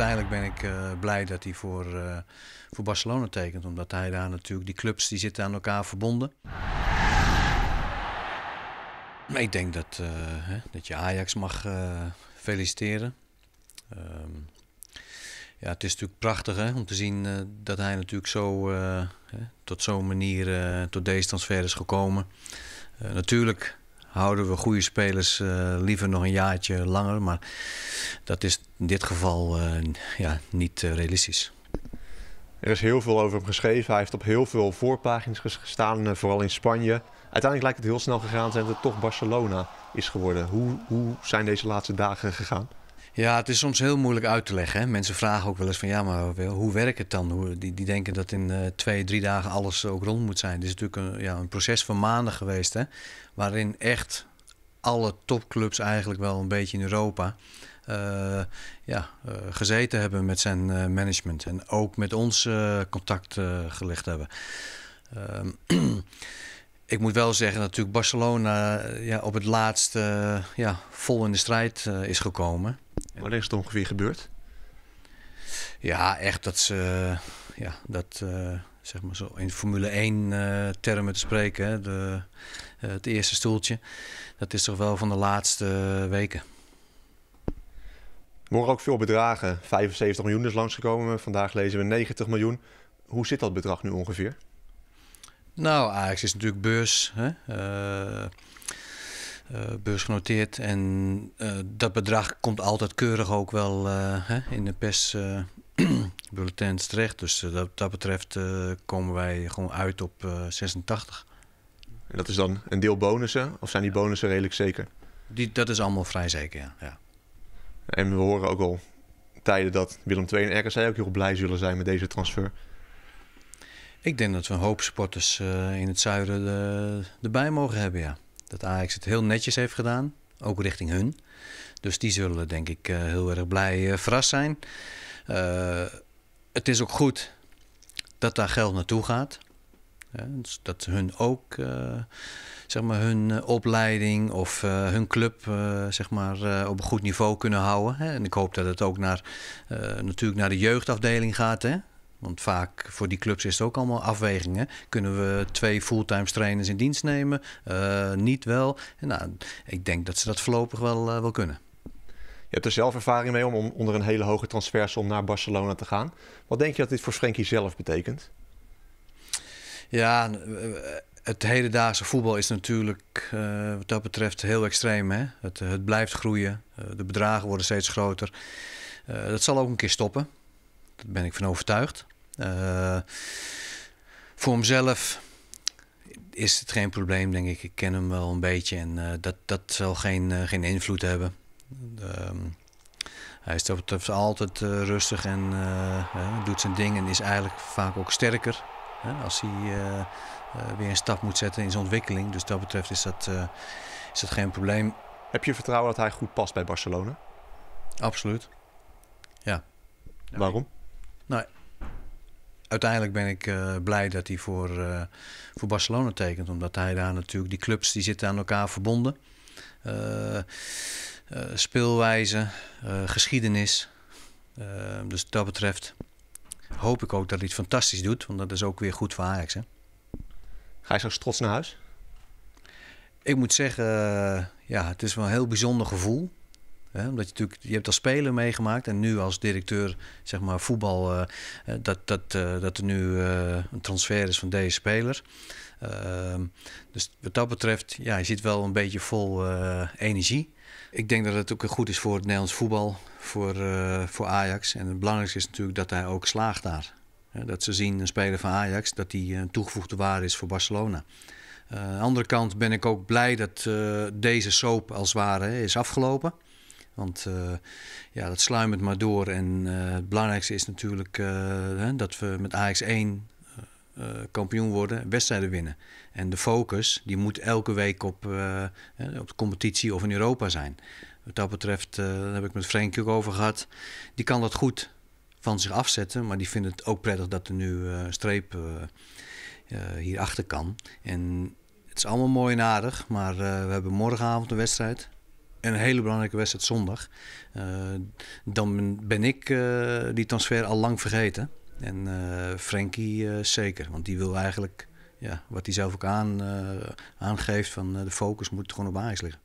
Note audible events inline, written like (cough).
uiteindelijk ben ik eh, blij dat hij voor, eh, voor Barcelona tekent. Omdat hij daar natuurlijk, die clubs die zitten aan elkaar verbonden. Maar ik denk dat, eh, hè, dat je Ajax mag feliciteren. Ehm, ja, het is natuurlijk prachtig hè, om te zien dat hij natuurlijk zo, hè, tot zo'n manier tot deze transfer is gekomen. natuurlijk houden we goede spelers eh, liever nog een jaartje langer. Maar dat is in dit geval eh, ja, niet eh, realistisch. Er is heel veel over hem geschreven. Hij heeft op heel veel voorpagina's gestaan, vooral in Spanje. Uiteindelijk lijkt het heel snel gegaan zijn dat het toch Barcelona is geworden. Hoe, hoe zijn deze laatste dagen gegaan? Ja, het is soms heel moeilijk uit te leggen. Hè? Mensen vragen ook wel eens van ja, maar hoe werkt het dan? Hoe, die, die denken dat in eh, twee, drie dagen alles ook rond moet zijn. Het is natuurlijk een, ja, een proces van maanden geweest, hè? waarin echt alle topclubs eigenlijk wel een beetje in Europa eh, ja, eh, gezeten hebben met zijn management en ook met ons contact gelegd hebben. Ehm, (clears throat) ik moet wel zeggen natuurlijk Barcelona ja, op het laatst ja, vol in de strijd is gekomen. Wanneer is het ongeveer gebeurd? Ja, echt dat ze, ja, dat, eh, zeg maar zo in Formule 1 eh, termen te spreken, de, eh, het eerste stoeltje, dat is toch wel van de laatste weken. Er ook veel bedragen, 75 miljoen is langsgekomen, vandaag lezen we 90 miljoen. Hoe zit dat bedrag nu ongeveer? Nou, Ajax is natuurlijk beurs. Hè? Eh, beursgenoteerd. En eh, dat bedrag komt altijd keurig ook wel eh, hè, in de persbulletins (clears throat) terecht. Dus dat, dat betreft komen wij gewoon uit op 86. En dat is dan een deel bonussen? Of zijn die bonussen redelijk zeker? Die, dat is allemaal vrij zeker, ja. ja. En we horen ook al tijden dat Willem II en RKC ook heel blij zullen zijn met deze transfer. Ik denk dat we een hoop sporters in het zuiden erbij mogen hebben, ja. Dat Ajax het heel netjes heeft gedaan, ook richting hun. Dus die zullen denk ik eh, heel erg blij eh, verrast zijn. Eh, het is ook goed dat daar geld naartoe gaat. Ja, dus dat hun ook zeg maar hun opleiding of hun club zeg maar, op een goed niveau kunnen houden. Hè. En ik hoop dat het ook naar, natuurlijk naar de jeugdafdeling gaat. Hè. Want vaak voor die clubs is het ook allemaal afwegingen. Kunnen we twee fulltime trainers in dienst nemen? Eh, niet wel. nou, ik denk dat ze dat voorlopig wel, eh, wel kunnen. Je hebt er zelf ervaring mee om, onder een hele hoge transfersom naar Barcelona te gaan. Wat denk je dat dit voor Frenkie zelf betekent? Ja, eh, het hedendaagse voetbal is natuurlijk wat dat betreft heel extreem. Hè? Het, het blijft groeien, de bedragen worden steeds groter. dat zal ook een keer stoppen, daar ben ik van overtuigd. Eh, voor hemzelf is het geen probleem, denk ik. Ik ken hem wel een beetje en eh, dat, dat zal geen, eh, geen invloed hebben. Ehm, hij is altijd rustig en doet zijn ding en is eigenlijk vaak ook sterker als hij weer een stap moet zetten in zijn ontwikkeling. Dus dat betreft is dat, is dat geen probleem. Heb je vertrouwen dat hij goed past bij Barcelona? Absoluut. Ja. Waarom? Nou, uiteindelijk ben ik eh, blij dat hij voor, eh, voor Barcelona tekent. Omdat hij daar natuurlijk, die clubs die zitten aan elkaar verbonden. Uh, speelwijze, geschiedenis. dus dat betreft hoop ik ook dat hij het fantastisch doet. Want dat is ook weer goed voor Ajax. Hè? Ga je zo trots naar huis? Ik moet zeggen, ja, het is wel een heel bijzonder gevoel. Hè? Omdat je natuurlijk, je hebt als speler meegemaakt en nu als directeur, zeg maar, voetbal, eh, eh, dat, dat, eh, dat er nu een transfer is van deze speler. Ehm, dus wat dat betreft, ja, je zit wel een beetje vol energie. Ik denk dat het ook goed is voor het Nederlands voetbal, voor, voor Ajax. En het belangrijkste is natuurlijk dat hij ook slaagt daar. Dat ze zien, een speler van Ajax, dat hij een toegevoegde waarde is voor Barcelona. Aan de andere kant ben ik ook blij dat deze soap als het ware is afgelopen. Want eh, ja, dat sluimert maar door. En eh, het belangrijkste is natuurlijk eh, hè, dat we met AX1 kampioen worden, wedstrijden winnen. En de focus die moet elke week op, op de competitie of in Europa zijn. Wat dat betreft, daar heb ik met Frenkie ook over gehad. Die kan dat goed van zich afzetten, maar die vindt het ook prettig dat er nu een streep hierachter kan. En het is allemaal mooi en aardig, maar we hebben morgenavond een wedstrijd een hele belangrijke wedstrijd zondag. Eh, dan ben ik eh, die transfer al lang vergeten. En uh, eh, Frankie zeker. Want die wil eigenlijk, ja, wat hij zelf ook aan, aangeeft, van de focus moet gewoon op Ajax liggen.